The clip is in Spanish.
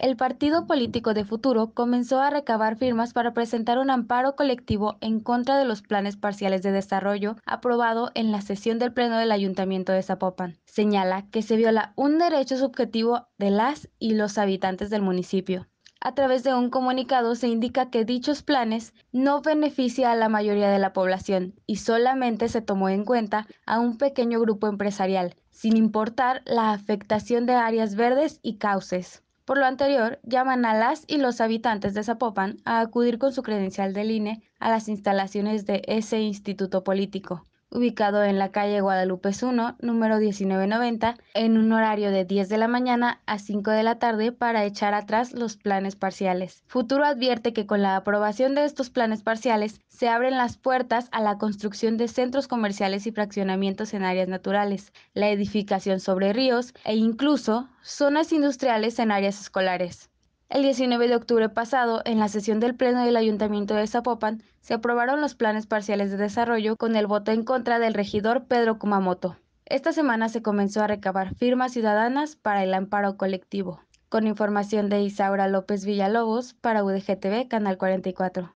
el Partido Político de Futuro comenzó a recabar firmas para presentar un amparo colectivo en contra de los planes parciales de desarrollo aprobado en la sesión del Pleno del Ayuntamiento de Zapopan. Señala que se viola un derecho subjetivo de las y los habitantes del municipio. A través de un comunicado se indica que dichos planes no beneficia a la mayoría de la población y solamente se tomó en cuenta a un pequeño grupo empresarial, sin importar la afectación de áreas verdes y cauces. Por lo anterior, llaman a las y los habitantes de Zapopan a acudir con su credencial del INE a las instalaciones de ese instituto político ubicado en la calle Guadalupe 1, número 1990, en un horario de 10 de la mañana a 5 de la tarde para echar atrás los planes parciales. Futuro advierte que con la aprobación de estos planes parciales se abren las puertas a la construcción de centros comerciales y fraccionamientos en áreas naturales, la edificación sobre ríos e incluso zonas industriales en áreas escolares. El 19 de octubre pasado, en la sesión del Pleno del Ayuntamiento de Zapopan, se aprobaron los planes parciales de desarrollo con el voto en contra del regidor Pedro Kumamoto. Esta semana se comenzó a recabar firmas ciudadanas para el amparo colectivo. Con información de Isaura López Villalobos para UDGTV, Canal 44.